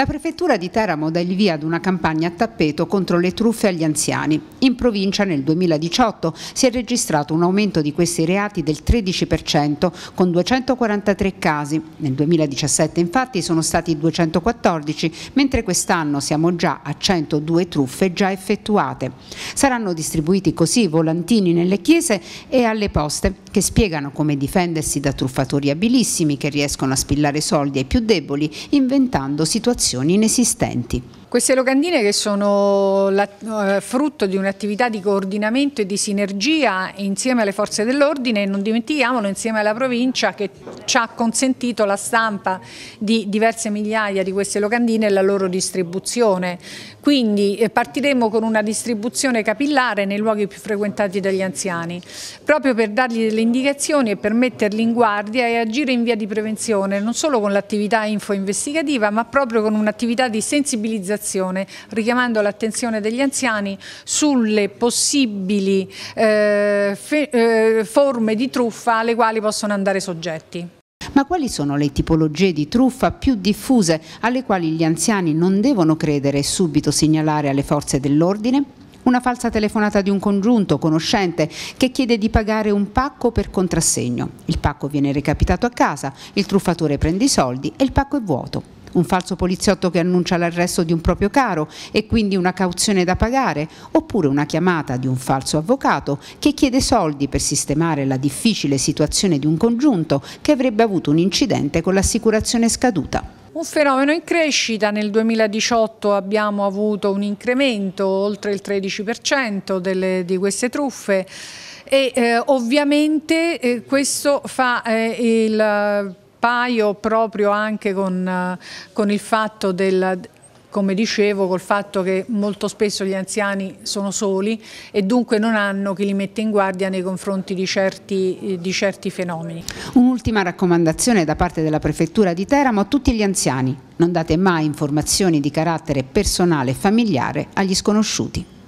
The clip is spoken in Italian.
La prefettura di Teramo dà il via ad una campagna a tappeto contro le truffe agli anziani. In provincia nel 2018 si è registrato un aumento di questi reati del 13% con 243 casi. Nel 2017 infatti sono stati 214, mentre quest'anno siamo già a 102 truffe già effettuate. Saranno distribuiti così volantini nelle chiese e alle poste che spiegano come difendersi da truffatori abilissimi che riescono a spillare soldi ai più deboli inventando situazioni soluzioni inesistenti. Queste locandine che sono la, eh, frutto di un'attività di coordinamento e di sinergia insieme alle forze dell'ordine, e non dimentichiamolo, insieme alla provincia che ci ha consentito la stampa di diverse migliaia di queste locandine e la loro distribuzione. Quindi eh, partiremo con una distribuzione capillare nei luoghi più frequentati dagli anziani, proprio per dargli delle indicazioni e per metterli in guardia e agire in via di prevenzione, non solo con l'attività info-investigativa, ma proprio con un'attività di sensibilizzazione comunicazione, richiamando l'attenzione degli anziani sulle possibili eh, eh, forme di truffa alle quali possono andare soggetti. Ma quali sono le tipologie di truffa più diffuse alle quali gli anziani non devono credere e subito segnalare alle forze dell'ordine? Una falsa telefonata di un congiunto conoscente che chiede di pagare un pacco per contrassegno. Il pacco viene recapitato a casa, il truffatore prende i soldi e il pacco è vuoto un falso poliziotto che annuncia l'arresto di un proprio caro e quindi una cauzione da pagare, oppure una chiamata di un falso avvocato che chiede soldi per sistemare la difficile situazione di un congiunto che avrebbe avuto un incidente con l'assicurazione scaduta. Un fenomeno in crescita, nel 2018 abbiamo avuto un incremento oltre il 13% delle, di queste truffe e eh, ovviamente eh, questo fa eh, il paio proprio anche con, eh, con il fatto del come dicevo, col fatto che molto spesso gli anziani sono soli e dunque non hanno chi li mette in guardia nei confronti di certi, eh, di certi fenomeni. Un'ultima raccomandazione da parte della Prefettura di Teramo a tutti gli anziani. Non date mai informazioni di carattere personale e familiare agli sconosciuti.